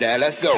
Now let's go.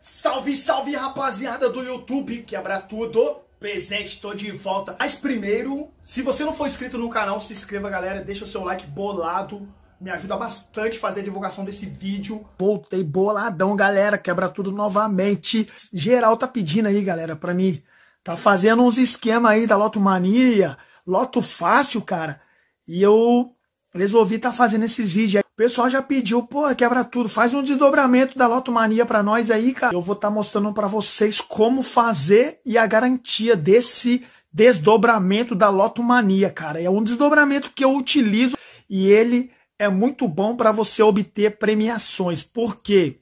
Salve, salve rapaziada do YouTube, quebra tudo, presente, tô de volta. Mas primeiro, se você não for inscrito no canal, se inscreva galera, deixa o seu like bolado, me ajuda bastante a fazer a divulgação desse vídeo. Voltei boladão, galera, quebra tudo novamente. Geral tá pedindo aí, galera, pra mim, tá fazendo uns esquema aí da Lotomania, Mania, loto fácil, cara. E eu resolvi estar tá fazendo esses vídeos aí. O pessoal já pediu, pô, quebra tudo, faz um desdobramento da lotomania para nós aí, cara. Eu vou estar tá mostrando para vocês como fazer e a garantia desse desdobramento da lotomania, cara. É um desdobramento que eu utilizo e ele é muito bom para você obter premiações. porque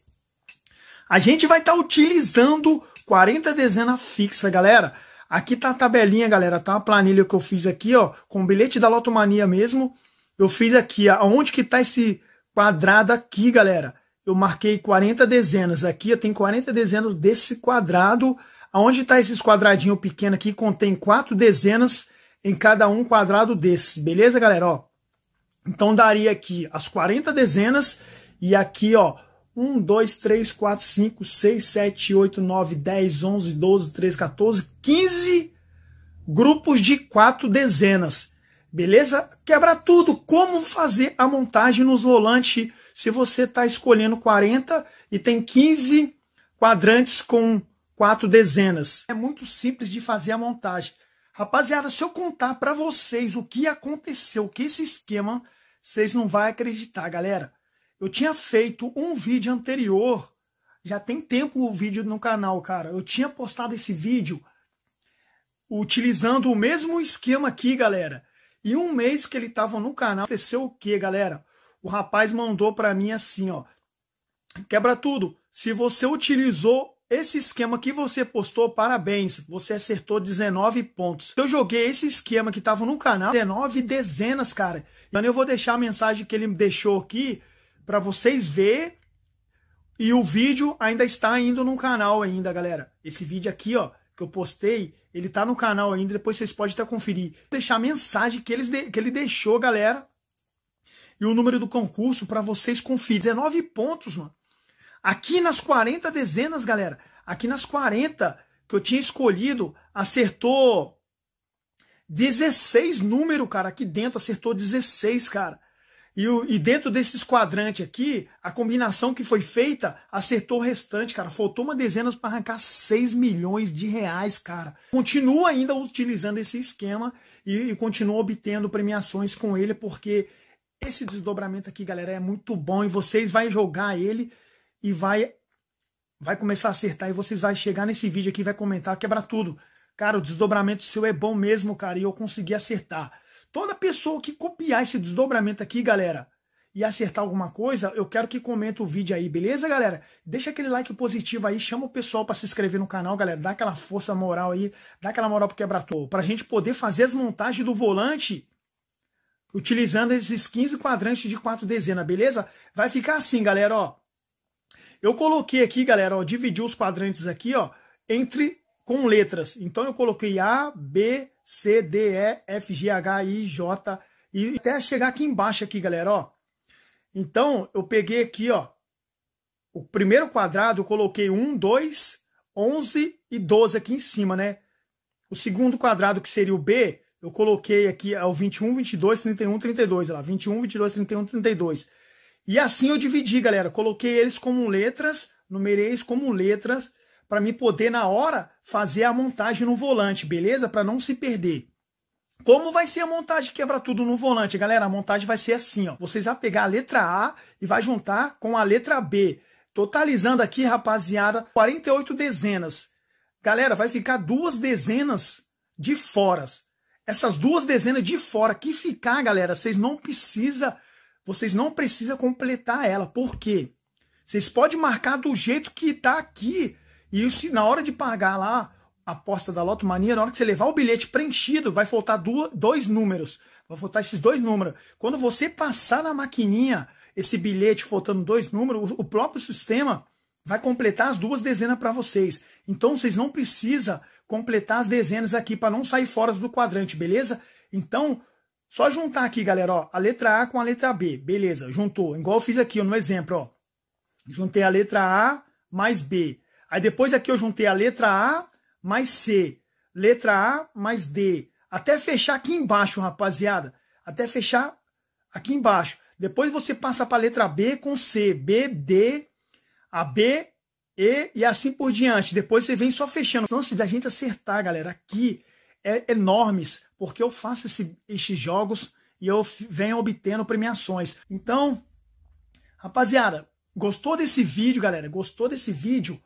A gente vai estar tá utilizando 40 dezenas fixa, galera. Aqui tá a tabelinha, galera, tá uma planilha que eu fiz aqui, ó, com o bilhete da Lotomania mesmo. Eu fiz aqui, aonde que tá esse quadrado aqui, galera? Eu marquei 40 dezenas aqui, tem 40 dezenas desse quadrado. Aonde tá esses quadradinho pequeno aqui, contém quatro dezenas em cada um quadrado desse, beleza, galera? Ó, então daria aqui as 40 dezenas e aqui, ó, 1, 2, 3, 4, 5, 6, 7, 8, 9, 10, 11, 12, 13, 14, 15 grupos de quatro dezenas. Beleza? Quebra tudo. Como fazer a montagem nos volantes se você está escolhendo 40 e tem 15 quadrantes com quatro dezenas? É muito simples de fazer a montagem. Rapaziada, se eu contar para vocês o que aconteceu, que esse esquema, vocês não vão acreditar, galera. Eu tinha feito um vídeo anterior, já tem tempo o vídeo no canal, cara. Eu tinha postado esse vídeo utilizando o mesmo esquema aqui, galera. E um mês que ele estava no canal, aconteceu o que, galera? O rapaz mandou para mim assim, ó. Quebra tudo. Se você utilizou esse esquema que você postou, parabéns. Você acertou 19 pontos. Eu joguei esse esquema que estava no canal, 19 dezenas, cara. Então eu vou deixar a mensagem que ele deixou aqui para vocês ver. E o vídeo ainda está indo no canal ainda, galera. Esse vídeo aqui, ó, que eu postei, ele tá no canal ainda, depois vocês podem até conferir. Vou deixar a mensagem que, eles de... que ele deixou, galera. E o número do concurso para vocês conferir. 19 pontos, mano. Aqui nas 40 dezenas, galera. Aqui nas 40 que eu tinha escolhido, acertou 16 número, cara. Aqui dentro acertou 16, cara. E, o, e dentro desses quadrantes aqui, a combinação que foi feita acertou o restante, cara. Faltou uma dezena para arrancar 6 milhões de reais, cara. Continua ainda utilizando esse esquema e, e continua obtendo premiações com ele, porque esse desdobramento aqui, galera, é muito bom e vocês vão jogar ele e vai vai começar a acertar e vocês vão chegar nesse vídeo aqui vai comentar, quebrar tudo. Cara, o desdobramento seu é bom mesmo, cara, e eu consegui acertar. Toda pessoa que copiar esse desdobramento aqui, galera, e acertar alguma coisa, eu quero que comente o vídeo aí, beleza, galera? Deixa aquele like positivo aí, chama o pessoal para se inscrever no canal, galera. Dá aquela força moral aí, dá aquela moral pro quebra-tolo, pra gente poder fazer as montagens do volante utilizando esses 15 quadrantes de quatro dezenas, beleza? Vai ficar assim, galera, ó. Eu coloquei aqui, galera, ó, dividi os quadrantes aqui, ó, entre com letras. Então eu coloquei A, B, C, D, E, F, G, H, I, J, e até chegar aqui embaixo aqui, galera, ó. Então, eu peguei aqui, ó, o primeiro quadrado, eu coloquei 1, 2, 11 e 12 aqui em cima, né? O segundo quadrado, que seria o B, eu coloquei aqui é o 21, 22, 31, 32, olha lá, 21, 22, 31, 32. E assim eu dividi, galera, coloquei eles como letras, numerei eles como letras, para me poder na hora fazer a montagem no volante, beleza? Para não se perder. Como vai ser a montagem quebra tudo no volante, galera? A montagem vai ser assim, ó. Vocês vão pegar a letra A e vai juntar com a letra B, totalizando aqui, rapaziada, 48 dezenas. Galera, vai ficar duas dezenas de foras. Essas duas dezenas de fora que ficar, galera, vocês não precisa, vocês não precisa completar ela. Por quê? Vocês podem marcar do jeito que tá aqui e na hora de pagar lá a aposta da loto mania na hora que você levar o bilhete preenchido, vai faltar duas, dois números. Vai faltar esses dois números. Quando você passar na maquininha esse bilhete faltando dois números, o próprio sistema vai completar as duas dezenas para vocês. Então vocês não precisa completar as dezenas aqui para não sair fora do quadrante, beleza? Então, só juntar aqui, galera, ó, a letra A com a letra B, beleza? Juntou, igual eu fiz aqui ó, no exemplo, ó. Juntei a letra A mais B. Aí depois aqui eu juntei a letra A mais C, letra A mais D, até fechar aqui embaixo, rapaziada, até fechar aqui embaixo. Depois você passa para a letra B com C, B, D, a B, E e assim por diante. Depois você vem só fechando. Antes da gente acertar, galera, aqui é enormes, porque eu faço esse, esses jogos e eu venho obtendo premiações. Então, rapaziada, gostou desse vídeo, galera? Gostou desse vídeo?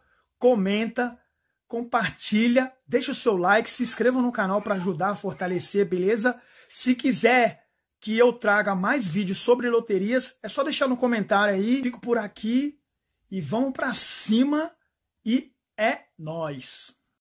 comenta, compartilha, deixa o seu like, se inscreva no canal para ajudar a fortalecer, beleza? Se quiser que eu traga mais vídeos sobre loterias, é só deixar no comentário aí. Fico por aqui e vamos para cima e é nós.